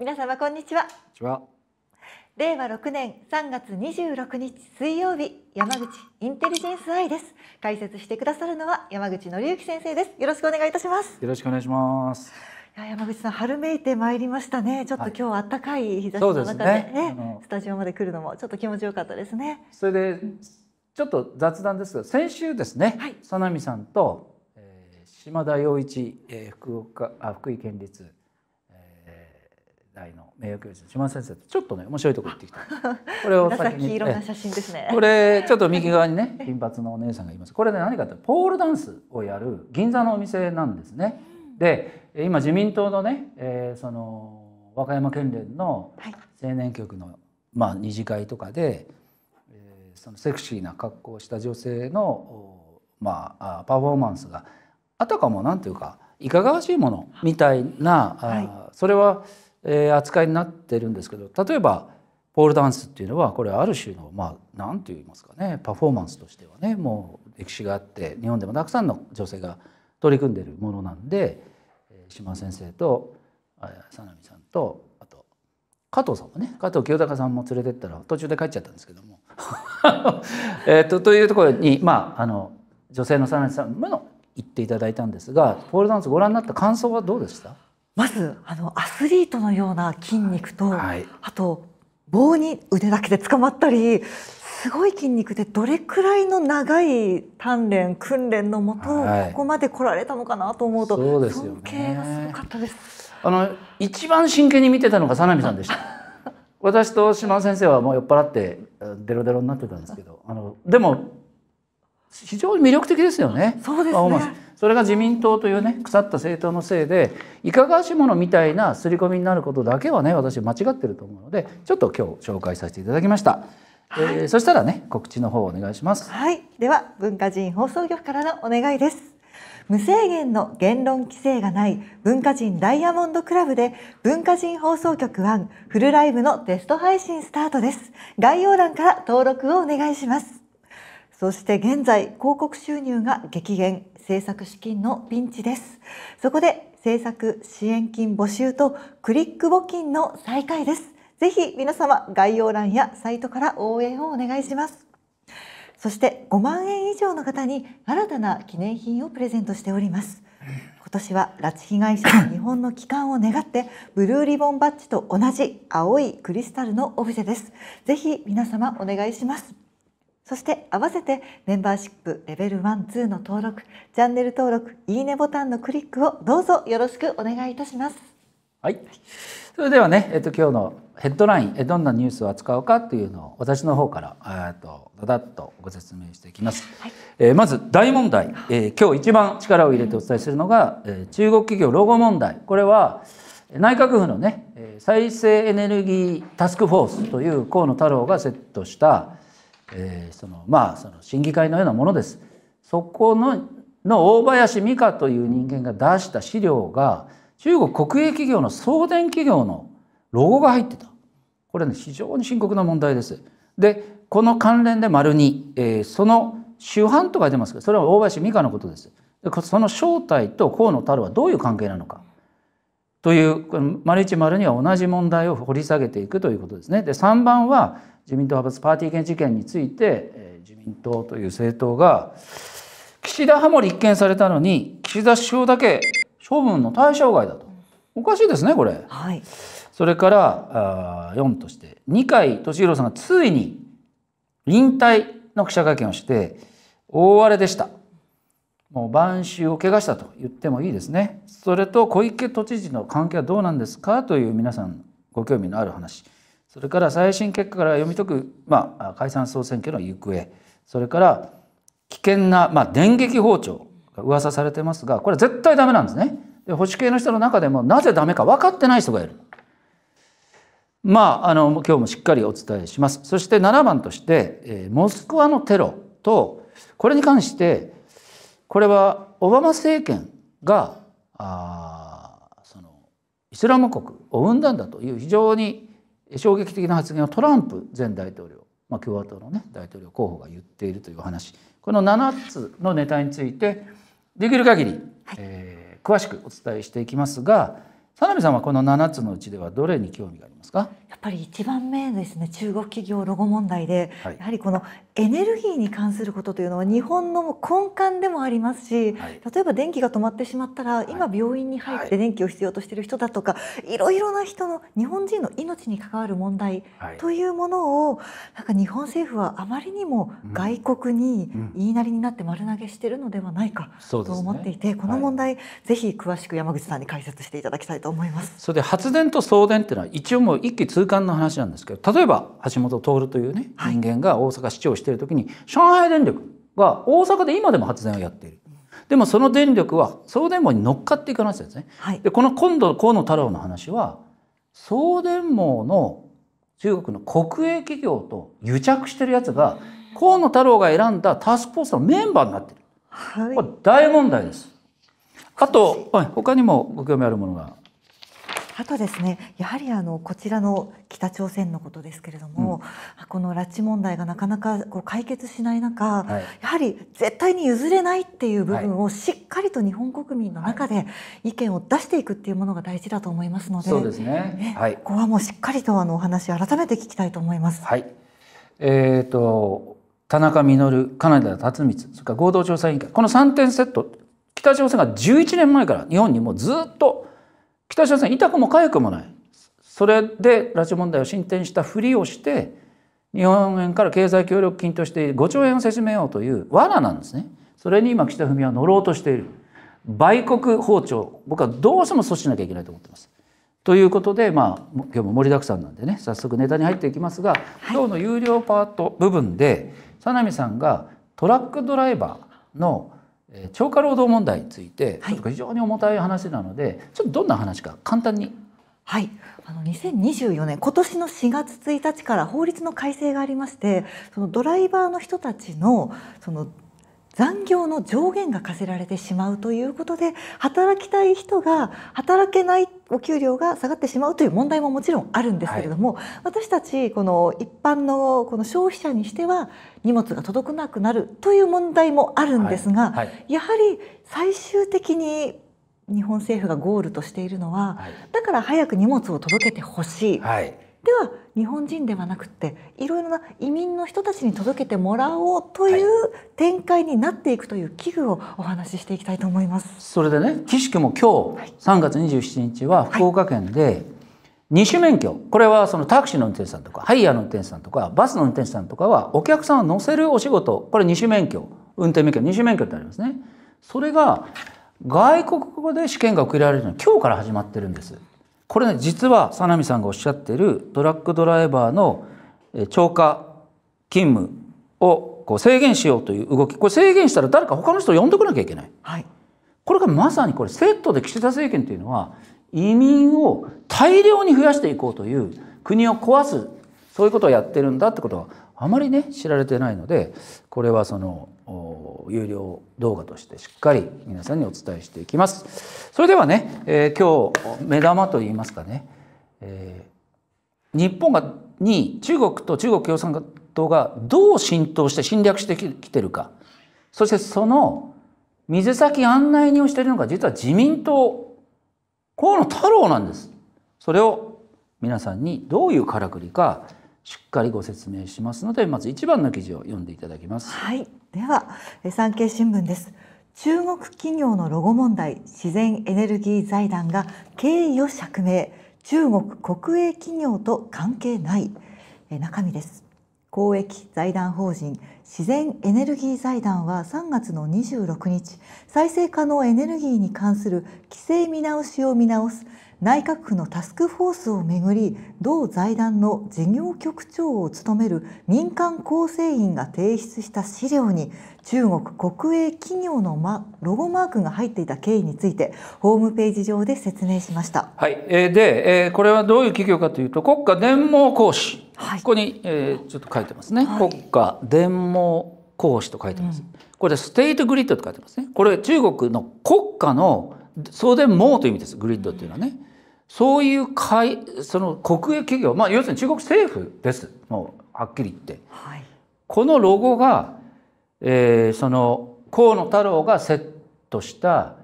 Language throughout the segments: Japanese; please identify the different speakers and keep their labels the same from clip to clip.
Speaker 1: 皆様こんにちは。こんにちは令和六年三月二十六日水曜日山口インテリジェンスアイです解説してくださるのは山口紀之先生ですよろしくお願いいたします
Speaker 2: よろしくお願いします
Speaker 1: 山口さん春めいてまいりましたねちょっと今日暖かい日差しの中で、ねはい、ねスタジオまで来るのもちょっと気持ちよかったですね
Speaker 2: それでちょっと雑談ですが先週ですね、はい、さなみさんと、えー、島田洋一、えー、福岡あ福井県立大の名誉教授島先生とちょっとね面白いとこ行ってきた これを先に色な写
Speaker 1: 真ですねこれちょっと右側
Speaker 2: にね金髪のお姉さんがいますこれね何かってポールダンスをやる銀座のお店なんですね、で今自民党のね、えー、その和歌山県連の青年局の、はい、まあ二次会とかで、えー、そのセクシーな格好をした女性のまあパフォーマンスがあたかもなんていうかいかがわしいものみたいな、はい、あそれはえ扱いになってるんですけど例えばポールダンスっていうのはこれある種のまあ何て言いますかねパフォーマンスとしてはねもう歴史があって日本でもたくさんの女性が取り組んでるものなんで島先生と佐波さんとあと加藤さんもね加藤清隆さんも連れてったら途中で帰っちゃったんですけども えとというところに、まあ、あの女性の佐波さんもの言っていただいたんですがポールダンスご覧になった感想はどうでしたまずあのアスリートの
Speaker 1: ような筋肉と、はい、あと棒に腕だけで捕まったりすごい筋肉でどれくらいの長い鍛錬訓練のもと、ここまで来られたのかなと思うとそうですよ、ね、尊敬がすごかったです。あの一番真
Speaker 2: 剣に見てたのがさなみさんでした。私と島先生はもう酔っ払ってデロデロになってたんですけど、あのでも非常に魅力的ですよね。そうですね。それが自民党というね腐った政党のせいでいかがわしいものみたいな刷り込みになることだけはね私間違ってると思うのでちょっと今日紹介させていただきました。はい、えー、そしたらね告知の方お願いします。
Speaker 1: はい。では文化人放送局からのお願いです。無制限の言論規制がない文化人ダイヤモンドクラブで文化人放送局1フルライブのテスト配信スタートです。概要欄から登録をお願いします。そして現在広告収入が激減政策資金のピンチですそこで政策支援金募集とクリック募金の再開ですぜひ皆様概要欄やサイトから応援をお願いしますそして5万円以上の方に新たな記念品をプレゼントしております今年は拉致被害者の日本の帰還を願ってブルーリボンバッジと同じ青いクリスタルのオブジェですぜひ皆様お願いしますそして合わせてメンバーシップレベル1、2の登録、チャンネル登録、いいねボタンのクリックをどうぞよろしくお願いいたします。はい。
Speaker 2: それではね、えっと今日のヘッドライン、えどんなニュースを扱うかというのを私の方からえっとだだっとご説明していきます。はい、えまず大問題、えー、今日一番力を入れてお伝えするのが、えー、中国企業ロゴ問題。これは内閣府のね再生エネルギータスクフォースという河野太郎がセットしたえー、そのまあその審議会のようなものです。そこのの大林美香という人間が出した資料が中国国営企業の送電企業のロゴが入ってた。これね非常に深刻な問題です。でこの関連で丸に、えー、その主犯と書いてますけどそれは大林美香のことです。でその正体と河野太郎はどういう関係なのか。という丸一丸には同じ問題を掘り下げていくということですね。で3番は自民党派閥パーティー権事件について自民党という政党が岸田派も立件されたのに岸田首相だけ処分の対象外だとおかしいですねこれ、はい、それからあ4として二階俊博さんがついに引退の記者会見をして大荒れでしたもう晩秋を怪我したと言ってもいいですねそれと小池都知事の関係はどうなんですかという皆さんご興味のある話それから最新結果から読み解く、まあ、解散総選挙の行方それから危険な、まあ、電撃包丁が噂されてますがこれ絶対ダメなんですねで保守系の人の中でもなぜダメか分かってない人がいるまああの今日もしっかりお伝えしますそして7番として、えー、モスクワのテロとこれに関してこれはオバマ政権がそのイスラム国を生んだんだという非常に衝撃的な発言をトランプ前大統領、まあ、共和党の、ね、大統領候補が言っているという話この7つのネタについてできる限り、はい、えー、詳しくお伝えしていきますが田辺さんはこの7つのうちではどれに興味がありま
Speaker 1: すかやっぱり一番目ですね中国企業ロゴ問題で、はい、やはりこのエネルギーに関することというのは日本の根幹でもありますし、はい、例えば電気が止まってしまったら今病院に入って電気を必要としている人だとか、はい、いろいろな人の日本人の命に関わる問題というものをなんか日本政府はあまりにも外国に言いなりになって丸投げしているのではないかと思っていて、うんね、この問題、はい、ぜひ詳しく山口さんに解説していただきたいと思います。
Speaker 2: それで発電と送電っていうのは一応もう一気通貫の話なんですけど例えば橋本徹というね、人間が大阪市長をしててる時に上海電力は大阪で今でも発電をやっている。でもその電力は送電網に乗っかっていかないですね。はい、でこの今度河野太郎の話は送電網の中国の国営企業と癒着してるやつが河野太郎が選んだタスクフォースのメンバーになってる。はい、これ大問題です。あと他にもご興味あるものが
Speaker 1: あとですねやはりあのこちらの北朝鮮のことですけれども、うん、この拉致問題がなかなかこう解決しない中、はい、やはり絶対に譲れないっていう部分をしっかりと日本国民の中で意見を出していくっていうものが大事だと思いますので、そうですね、はい、ここはもうしっかりとあのお話を改めて聞きたいと思います。は
Speaker 2: い、えっ、ー、と田中稔、金田辰光、それから合同調査委員会、この三点セット、北朝鮮が11年前から日本にもずっと北朝鮮痛くも痒くもないそれで拉致問題を進展したふりをして日本円から経済協力金として5兆円をせしめようという罠なんですねそれに今岸田文雄は乗ろうとしている売国包丁僕はどうしても阻止しなきゃいけないと思ってます。ということで、まあ、今日も盛りだくさんなんでね早速ネタに入っていきますが、はい、今日の有料パート部分で佐波さんがトラックドライバーの超過労働問題に
Speaker 1: ついて、非常に重たい話なのでちょっとどんな話か簡単にはい、あの2024年今年の4月1日から法律の改正がありましてそのドライバーの人たちのその残業の上限が課せられてしまうということで働きたい人が働けないお給料が下がってしまうという問題ももちろんあるんですけれども、はい、私たちこの一般のこの消費者にしては荷物が届かなくなるという問題もあるんですが、はいはい、やはり最終的に日本政府がゴールとしているのは、だから早く荷物を届けてほしい、はい。では日本人ではなくていろいろな移民の人たちに届けてもらおうという展開になっていくという危惧をお話ししていきたいと思います。
Speaker 2: それでね岸くも今日3月27日は福岡県で二種免許これはそのタクシーの運転手さんとかハイヤーの運転手さんとかバスの運転手さんとかはお客さんを乗せるお仕事これ二種免許運転免許二種免許ってありますね。それが外国語で試験が受けられるのは今日から始まってるんです。これね実は佐波さんがおっしゃってるトラックドライバーの超過勤務をこう制限しようという動きこれ制限したら誰か他の人を呼んでこなきゃいけない、はい、これがまさにこれセットで岸田政権というのは移民を大量に増やしていこうという国を壊すそういうことをやってるんだってことはあまりね知られてないのでこれはその有料動画としてしっかり皆さんにお伝えしていきますそれではね、えー、今日目玉といいますかね、えー、日本がに中国と中国共産党がどう浸透して侵略してきてるかそしてその水先案内人をしているのが実は自民党河野太郎なんですそれを皆さんにどういうからくりかしっかりご説明しますのでまず一番の記事を読んでいただきます
Speaker 1: はいでは産経新聞です中国企業のロゴ問題自然エネルギー財団が経緯を釈明中国国営企業と関係ない中身です公益財団法人自然エネルギー財団は3月の26日再生可能エネルギーに関する規制見直しを見直す内閣府のタスクフォースをめぐり同財団の事業局長を務める民間構成員が提出した資料に中国国営企業のロゴマークが入っていた経緯についてホームページ上で説明しました。
Speaker 2: はい、えでえこれはどういう企業かというと国家伝網講師、はい、ここに、えちょっと書いてますね、はい、国家伝網講師と書いてます、うん、これステートグリッドと書いてますねこれ中国の国家の送電網という意味ですグリッドっていうのはね。そういう会その国営企業、まあ、要するに中国政府ですもうはっきり言って、はい、このロゴが、えー、その河野太郎がセットした、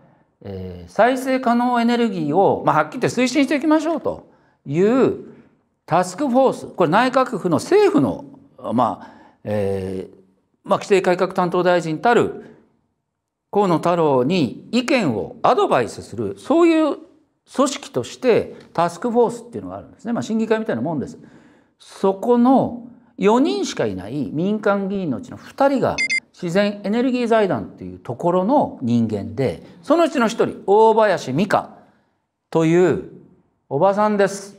Speaker 2: えー、再生可能エネルギーを、まあ、はっきり言って推進していきましょうというタスクフォースこれ内閣府の政府の、まあえーまあ、規制改革担当大臣たる河野太郎に意見をアドバイスするそういう組織としてタスクフォースっていうのがあるんですね、まあ、審議会みたいなもんです。そこの4人しかいない民間議員のうちの2人が自然エネルギー財団っていうところの人間でそのうちの1人大林美香というおばさんです。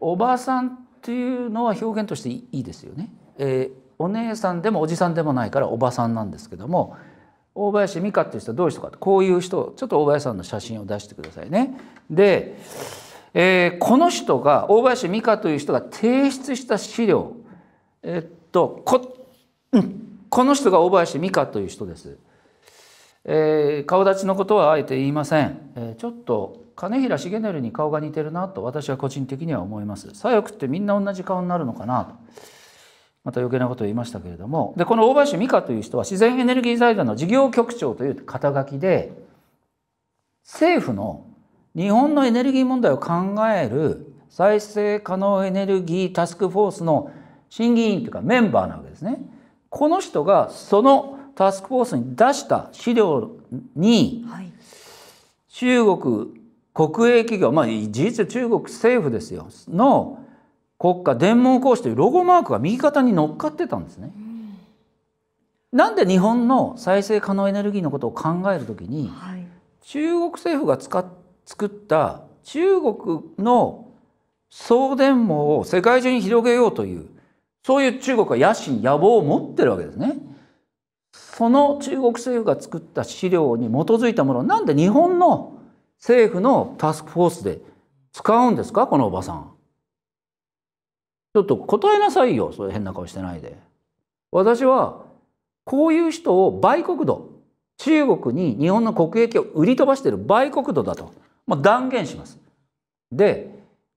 Speaker 2: おばさんっていうのは表現としていいですよね。えー、お姉さんでもおじさんでもないからおばさんなんですけども大林美香っていう人はどういう人かこういう人ちょっと大林さんの写真を出してくださいね。で、えー、この人が大林美香という人が提出した資料えっとこ,、うん、この人が大林美香という人です。えー、顔立ちのことはあえて言いません、えー、ちょっと金平重則に顔が似てるなと私は個人的には思います左翼ってみんな同じ顔になるのかなと。また余計なことを言いましたけれどもでこの大林美香という人は自然エネルギー財団の事業局長という肩書きで政府の日本のエネルギー問題を考える再生可能エネルギータスクフォースの審議員というかメンバーなわけですね。この人がそのタスクフォースに出した資料に、はい、中国国営企業まあ事実中国政府ですよの国家伝聞講使というロゴマークが右肩に乗っかってたんですね。なんで日本の再生可能エネルギーのことを考える時に、はい、中国政府が使っ作った中国の送電網を世界中に広げようというそういう中国は野心野望を持ってるわけですね。その中国政府が作った資料に基づいたものをなんで日本の政府のタスクフォースで使うんですかこのおばさん。ちょっと答えなさいよそういう変な顔してないで私はこういう人を売国土、中国に日本の国益を売り飛ばしている売国土だと、まあ、断言します。で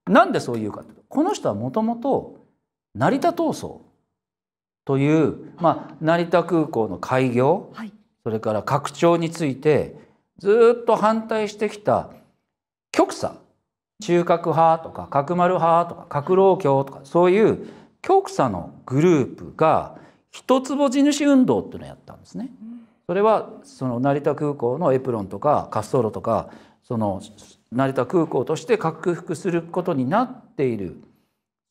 Speaker 2: なんでそう言うかこの人はもともと成田闘争という、まあ、成田空港の開業、はい、それから拡張についてずっと反対してきた極左中核派とか角丸派とか格老教とかそういう極左のグループが一坪地主運動っていうのをやったんですね。それはその成田空港のエプロンとか滑走路とかその成田空港として拡幅することになっている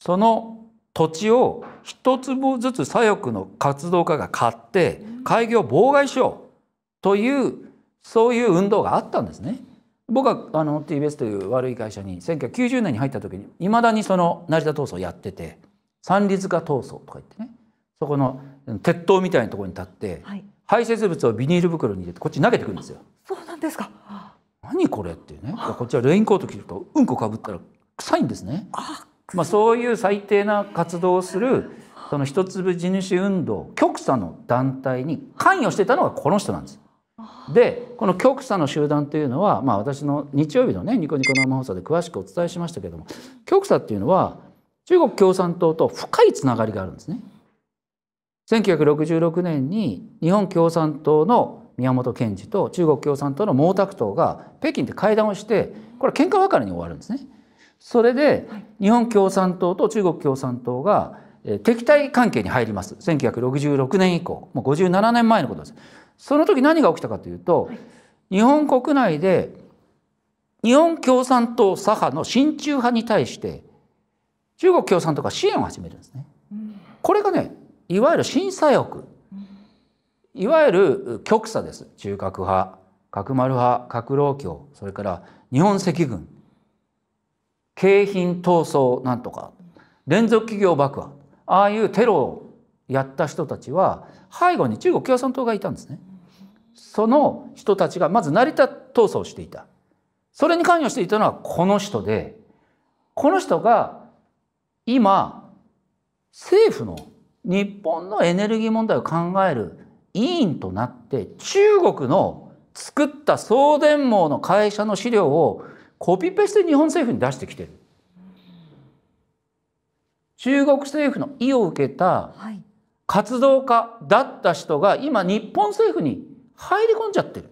Speaker 2: その土地を一坪ずつ左翼の活動家が買って開業を妨害しようというそういう運動があったんですね。僕はあの TBS という悪い会社に1990年に入った時にいまだにその成田闘争やってて三里塚闘争とか言ってねそこの鉄塔みたいなところに立って、はい、排泄物をビニール袋に入れてこっち投げてくるんですよ。
Speaker 1: そうなんですか何
Speaker 2: これっていうねこっちはレインコート着るとうんこかぶったら臭いんですね。まあ、そういう最低な活動をするその一粒地主運動極左の団体に関与してたのがこの人なんです。でこの極左の集団というのは、まあ、私の日曜日のねニコニコ生放送で詳しくお伝えしましたけども極左っていうのは中国共産党と深いつながりがあるんですね。1966年に日本共産党の宮本賢治と中国共産党の毛沢東が北京で会談をしてこれ喧嘩別れに終わるんですね。それで日本共産党と中国共産党が敵対関係に入ります1966年以降もう57年前のことですその時何が起きたかというと、はい、日本国内で日本共産党左派の親中派に対して中国共産党が支援を始めるんですね、うん、これがねいわゆる新左翼、いわゆる極左です中核派角丸派角老教それから日本赤軍京浜闘争なんとか連続企業爆破ああいうテロをやった人たちは背後に中国共産党がいたんですね。その人たちがまず成田闘争をしていた。それに関与していたのはこの人で、この人が今政府の日本のエネルギー問題を考える委員となって中国の作った送電網の会社の資料をコピペして日本政府に出してきてる。中国政府の意を受けた活動家だった人が今日本政府に入り込んじゃってる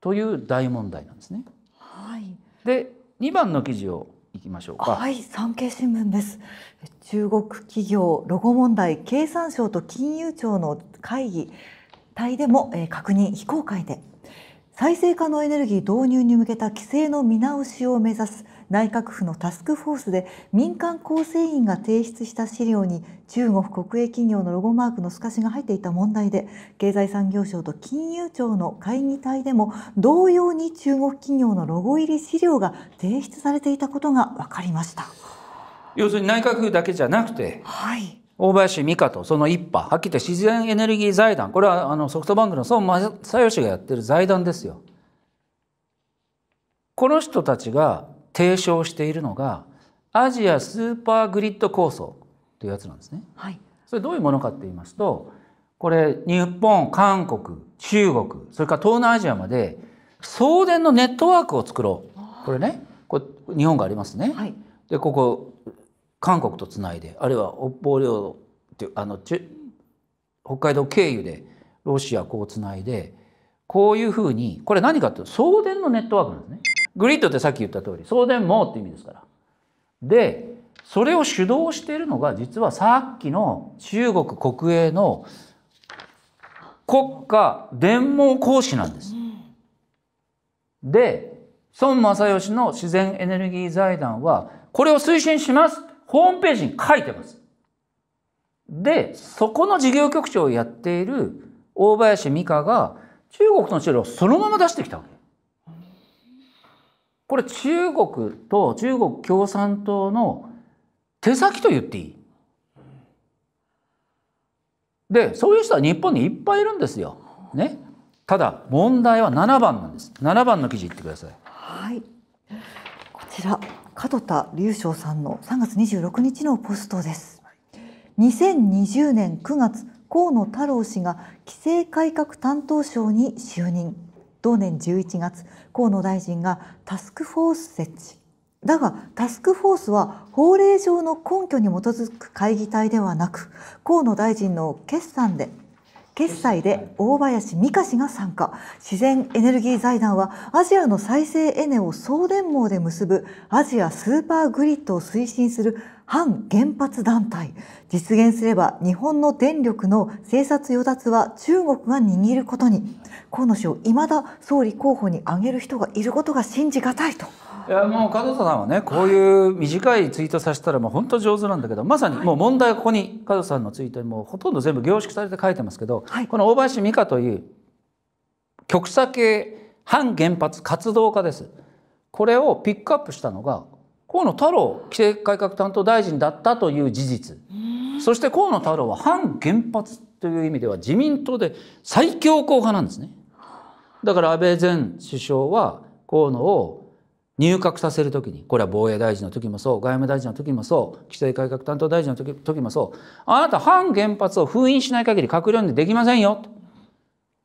Speaker 2: という大問題なんですね。はい、で2番の記事をいきましょうか。は
Speaker 1: い、産経新聞です。中国企業ロゴ問題、経産省と金融庁の会議体でも、えー、確認非公開で。再生可能エネルギー導入に向けた規制の見直しを目指す内閣府のタスクフォースで民間構成員が提出した資料に中国国営企業のロゴマークの透かしが入っていた問題で経済産業省と金融庁の会議体でも同様に中国企業のロゴ入り資料が提出されていたことが分かりました
Speaker 2: 要するに内閣府だけじゃなくて、はい、大林美香とその一派はっきり言って自然エネルギー財団これはあのソフトバンクの孫正義がやってる財団ですよ。この人たちが提唱しているのがアジアスーパーグリッド構想というやつなんですね。はい、それどういうものかって言いますとこれ日本韓国中国それから東南アジアまで送電のネットワークを作ろうこれねこれ日本がありますね。はい、でここ韓国とつないであるいは北方領土ってあの北海道経由でロシアこうつないでこういうふうにこれ何かって送電のネットワークなんですね。グリッドってさっき言った通り送電網って意味ですから。でそれを主導しているのが実はさっきの中国国営の国家電網講師なんです。で孫正義の自然エネルギー財団はこれを推進しますホームページに書いてます。でそこの事業局長をやっている大林美香が中国の資料をそのまま出してきたわけ。これ中国と中国共産党の手先と言っていい。でそういう人は日本にいっぱいいるんですよ。ね、ただ
Speaker 1: 問題は7番なんです7番の記事いってく
Speaker 2: ださい。はい
Speaker 1: こちら門田隆翔さんの3月26日のポストです。2020年9月河野太郎氏が規制改革担当省に就任同年11月河野大臣がタスクフォース設置だがタスクフォースは法令上の根拠に基づく会議体ではなく河野大臣の決算で決済で大林美香氏が参加自然エネルギー財団はアジアの再生エネを送電網で結ぶアジアスーパーグリッドを推進する反原発団体実現すれば日本の電力の政策与奪は中国が握ることに河野氏をいまだ総理候補に挙げる人がいることが信じがたいと。
Speaker 2: いやもう加藤さんはねこういう短いツイートさせたらもう本当上手なんだけどまさにもう問題はここに加藤さんのツイートにもほとんど全部凝縮されて書いてますけど、はい、この大林美香という極左系反原発活動家ですこれをピックアップしたのが河野太郎規制改革担当大臣だったという事実そして河野太郎は反原発という意味では自民党で最強硬派なんですねだから安倍前首相は河野を入閣させる時にこれは防衛大臣の時もそう外務大臣の時もそう規制改革担当大臣の時もそうあなた反原発を封印しない限り閣僚にできませんよ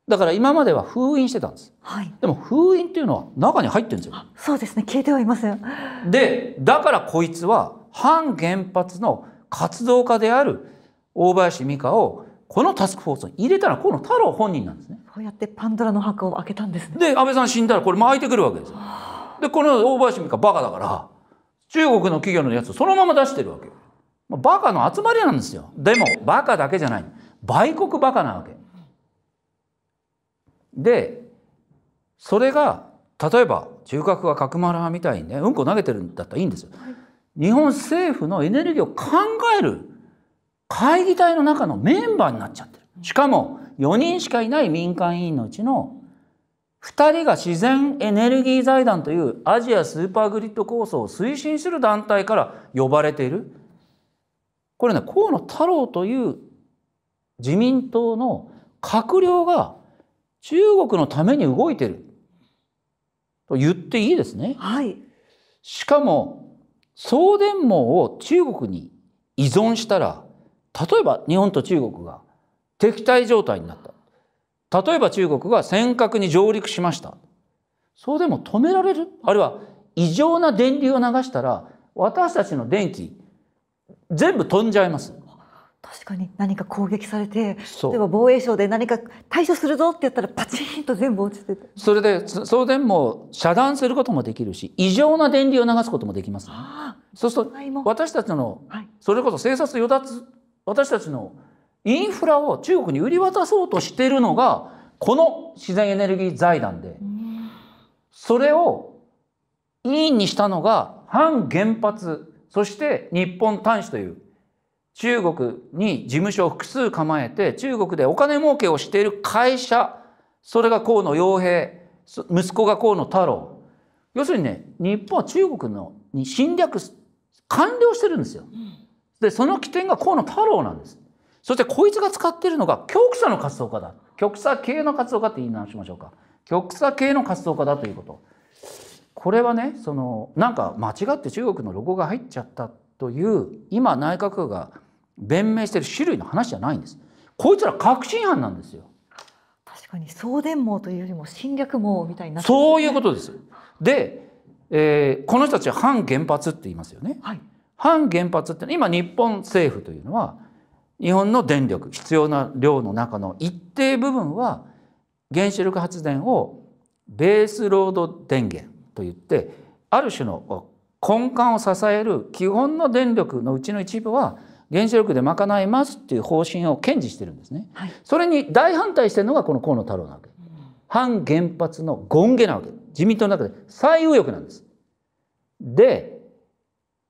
Speaker 2: だから今までは封印してたんです、はい、でも封印っていうのは中に入ってるんですよそうで
Speaker 1: すね消えてはいません
Speaker 2: でだからこいつは反原発の活動家である大林美香をこのタスクフォースに入れたら河野太郎本人なんですね
Speaker 1: そうやってパンドラの箱を開けたんです、
Speaker 2: ね、で安倍さん死んだらこれ巻いてくるわけですよで、この大林美香バカだから、中国の企業のやつをそのまま出してるわけ。まあ、バカの集まりなんですよ。でも、バカだけじゃない。売国バカなわけ。で、それが、例えば、中核が角丸派みたいにね、うんこ投げてるんだったらいいんですよ。日本政府のエネルギーを考える会議体の中のメンバーになっちゃってる。しかも、4人しかいない民間委員のうちの2人が自然エネルギー財団というアジアスーパーグリッド構想を推進する団体から呼ばれているこれね河野太郎という自民党の閣僚が中国のために動いてると言っていいですね。はい、しかも送電網を中国に依存したら例えば日本と中国が敵対状態になった例えば中国が尖閣に上陸しました。そうでも止められるあるいは異常な電流を流したら私たちの電気全部飛んじゃいます。
Speaker 1: 確かに何か攻撃されて例えば防衛省で何か対処するぞって言ったらパチンと全部落ちてて
Speaker 2: それで送電網を遮断することもできるし異
Speaker 1: 常な電流を流すこ
Speaker 2: ともできます、ね、そうすると私たちの、はい、それこそ生殺与奪私たちのインフラを中国に売り渡そうとしているのがこの自然エネルギー財団でそれを委員にしたのが反原発そして日本端子という中国に事務所を複数構えて中国でお金儲けをしている会社それが河野洋平息子が河野太郎要するにね日本は中国のに侵略完了してるんですよ。でその起点が河野太郎なんです。そしてこいつが使っているのが極左の活動家だ。極左系の活動家って言い直しましょうか。極左系の活動家だということ。これはね、その、なんか間違って中国のロゴが入っちゃったという、今内閣府が弁明している種類の話じゃないんです。こいつら確信犯なんですよ。
Speaker 1: 確かに送電網というよりも侵略網みたいな、ね、
Speaker 2: そういうことです。で、えー、この人たちは反原発って言いますよね。はい、反原発って今日本政府というのは日本の電力必要な量の中の一定部分は原子力発電をベースロード電源といってある種の根幹を支える基本の電力のうちの一部は原子力で賄いますっていう方針を堅持してるんですね、はい、それに大反対してるのがこの河野太郎なわけ、うん、反原発の権下なわけ自民党の中で最右翼なんですで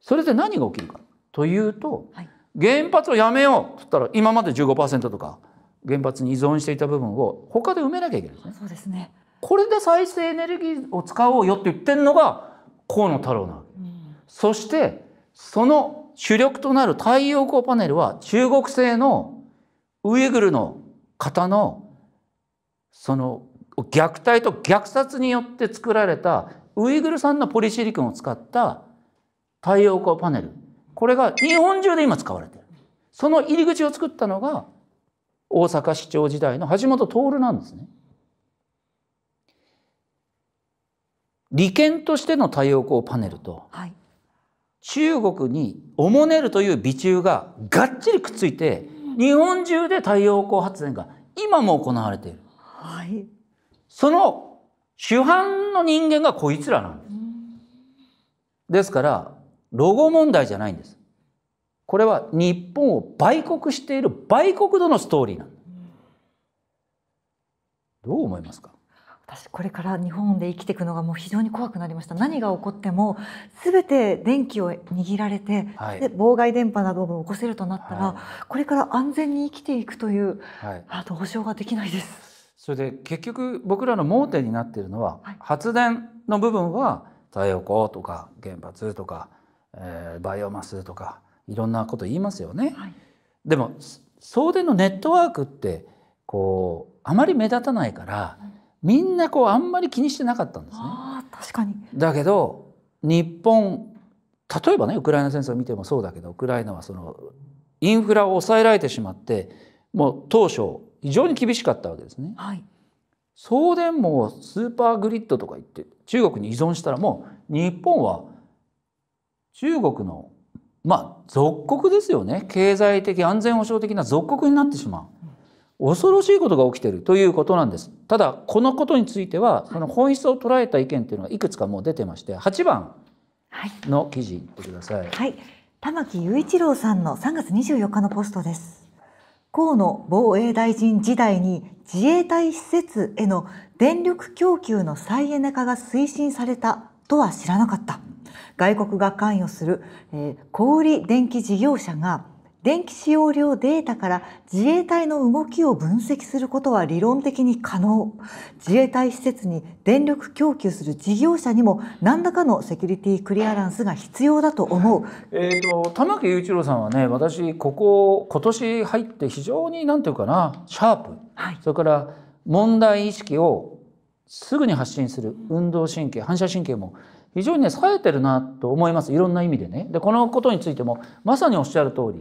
Speaker 2: それで何が起きるかというと、はい原発をやめようっつったら今まで15%とか原発に依存していた部分を他で埋めなきゃいけな
Speaker 1: いですね。そうですね
Speaker 2: これで再生エネルギーを使おうよって言ってるのが河野太郎なわけ、うん、そしてその主力となる太陽光パネルは中国製のウイグルの方のその虐待と虐殺によって作られたウイグル産のポリシリコンを使った太陽光パネルこれが日本中で今使われてる。その入り口を作ったのが大阪市長時代の橋本徹なんですね。利権としての太陽光パネルと、はい、中国におもねるという備中ががっちりくっついて日本中で太陽光発電が今も行われている、はい、その主犯の人間がこいつらなんです。ですからロゴ問題じゃないんです。これは日本を売国している売国度のストーリーなんどう思いますか
Speaker 1: 私これから日本で生きていくのがもう非常に怖くなりました何が起こっても全て電気を握られて、はい、で妨害電波などを起こせるとなったら、はい、これから安全に生きていくという、はい、あと保証ができないです
Speaker 2: それで結局僕らの盲点になっているのは、発電の部分は太陽光とか原発とかえー、バイオマスとかいろんなこと言いますよね。はい、でも送電のネットワークってこうあまり目立たないから、みんなこうあんまり気にしてなかったんですね。
Speaker 1: あ確かに
Speaker 2: だけど日本例えばねウクライナ戦争を見てもそうだけどウクライナはそのインフラを抑えられてしまってもう当初非常に厳しかったわけですね。はい、送電網スーパーグリッドとか言って中国に依存したらもう日本は中国のまあ属国ですよね経済的安全保障的な属国になってしまう恐ろしいことが起きているということなんですただこのことについてはその本質を捉えた意見というのがいくつかもう出てまして8番の記事いってください、はい、
Speaker 1: はい、玉木雄一郎さんの3月24日のポストです河野防衛大臣時代に自衛隊施設への電力供給の再エネ化が推進されたとは知らなかった外国が関与する、えー、小売電気事業者が電気使用量データから自衛隊の動きを分析することは理論的に可能自衛隊施設に電力供給する事業者にも何らかのセキュリティクリアランスが必要だと思う、
Speaker 2: えーと、玉木雄一郎さんはね私ここ今年入って非常に何て言うかなシャープ、はい、それから問題意識をすぐに発信する運動神経反射神経も非常にね冴えてるなと思いますいろんな意味でねでこのことについてもまさにおっしゃる通り